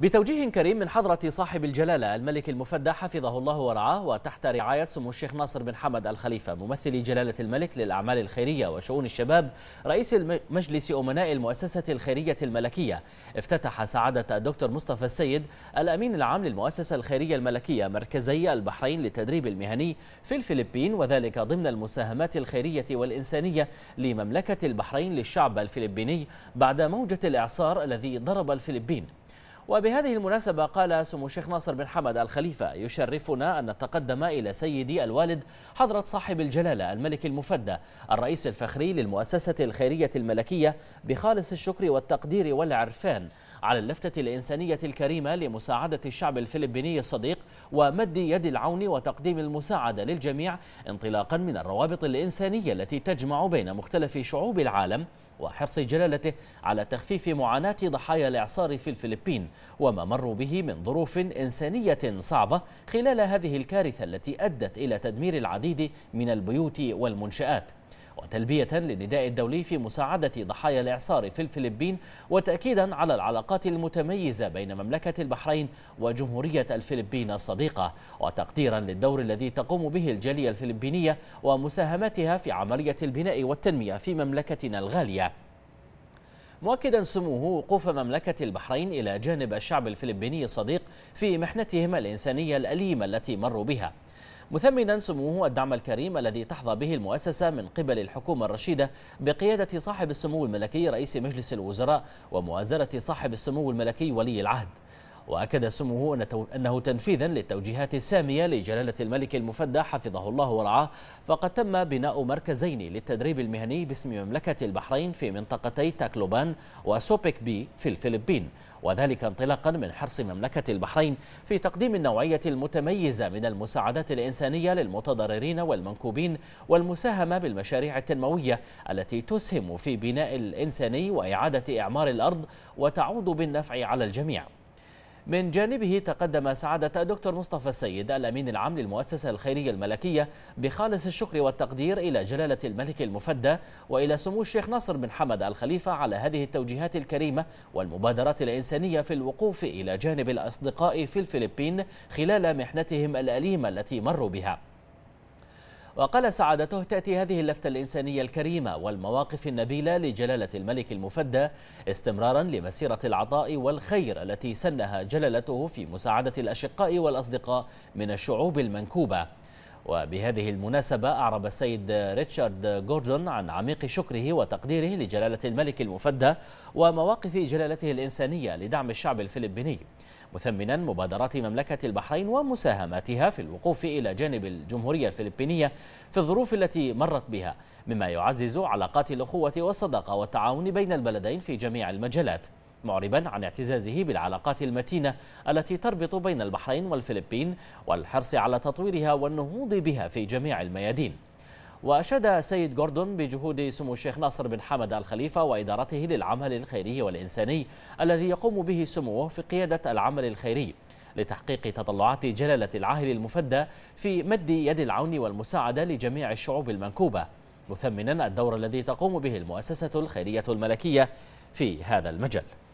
بتوجيه كريم من حضرة صاحب الجلالة الملك المفدى حفظه الله ورعاه وتحت رعاية سمو الشيخ ناصر بن حمد الخليفة ممثل جلالة الملك للأعمال الخيرية وشؤون الشباب رئيس مجلس أمناء المؤسسة الخيرية الملكية افتتح سعادة الدكتور مصطفى السيد الأمين العام للمؤسسة الخيرية الملكية مركزي البحرين للتدريب المهني في الفلبين وذلك ضمن المساهمات الخيرية والإنسانية لمملكة البحرين للشعب الفلبيني بعد موجة الإعصار الذي ضرب الفلبين وبهذه المناسبة قال سمو الشيخ ناصر بن حمد الخليفة يشرفنا أن نتقدم إلى سيدي الوالد حضرة صاحب الجلالة الملك المفدى الرئيس الفخري للمؤسسة الخيرية الملكية بخالص الشكر والتقدير والعرفان على اللفتة الإنسانية الكريمة لمساعدة الشعب الفلبيني الصديق ومد يد العون وتقديم المساعدة للجميع انطلاقا من الروابط الإنسانية التي تجمع بين مختلف شعوب العالم وحرص جلالته على تخفيف معاناة ضحايا الإعصار في الفلبين وما مروا به من ظروف إنسانية صعبة خلال هذه الكارثة التي أدت إلى تدمير العديد من البيوت والمنشآت وتلبية للنداء الدولي في مساعدة ضحايا الإعصار في الفلبين وتأكيدا على العلاقات المتميزة بين مملكة البحرين وجمهورية الفلبين الصديقة وتقديرا للدور الذي تقوم به الجالية الفلبينية ومساهمتها في عملية البناء والتنمية في مملكتنا الغالية مؤكدا سموه وقوف مملكة البحرين إلى جانب الشعب الفلبيني الصديق في محنتهم الإنسانية الأليمة التي مروا بها مثمنا سموه الدعم الكريم الذي تحظى به المؤسسة من قبل الحكومة الرشيدة بقيادة صاحب السمو الملكي رئيس مجلس الوزراء ومؤازرة صاحب السمو الملكي ولي العهد وأكد سموه أنه تنفيذا للتوجيهات السامية لجلالة الملك المفدى حفظه الله ورعاه فقد تم بناء مركزين للتدريب المهني باسم مملكة البحرين في منطقتي تاكلوبان وسوبيك بي في الفلبين وذلك انطلاقا من حرص مملكة البحرين في تقديم النوعية المتميزة من المساعدات الإنسانية للمتضررين والمنكوبين والمساهمة بالمشاريع التنموية التي تسهم في بناء الإنساني وإعادة إعمار الأرض وتعود بالنفع على الجميع من جانبه تقدم سعادة دكتور مصطفى السيد الأمين العام للمؤسسة الخيرية الملكية بخالص الشكر والتقدير إلى جلالة الملك المفدى وإلى سمو الشيخ ناصر بن حمد الخليفة على هذه التوجيهات الكريمة والمبادرات الإنسانية في الوقوف إلى جانب الأصدقاء في الفلبين خلال محنتهم الأليمة التي مروا بها وقال سعادته تأتي هذه اللفتة الإنسانية الكريمة والمواقف النبيلة لجلالة الملك المفدى استمرارا لمسيرة العطاء والخير التي سنها جلالته في مساعدة الأشقاء والأصدقاء من الشعوب المنكوبة وبهذه المناسبة أعرب السيد ريتشارد جوردون عن عميق شكره وتقديره لجلالة الملك المفدى ومواقف جلالته الإنسانية لدعم الشعب الفلبيني مثمنا مبادرات مملكة البحرين ومساهماتها في الوقوف إلى جانب الجمهورية الفلبينية في الظروف التي مرت بها مما يعزز علاقات الأخوة والصداقة والتعاون بين البلدين في جميع المجالات معربا عن اعتزازه بالعلاقات المتينة التي تربط بين البحرين والفلبين والحرص على تطويرها والنهوض بها في جميع الميادين وأشاد سيد جوردون بجهود سمو الشيخ ناصر بن حمد الخليفة وإدارته للعمل الخيري والإنساني الذي يقوم به سموه في قيادة العمل الخيري لتحقيق تطلعات جلالة العاهل المفدى في مد يد العون والمساعدة لجميع الشعوب المنكوبة مثمنا الدور الذي تقوم به المؤسسة الخيرية الملكية في هذا المجال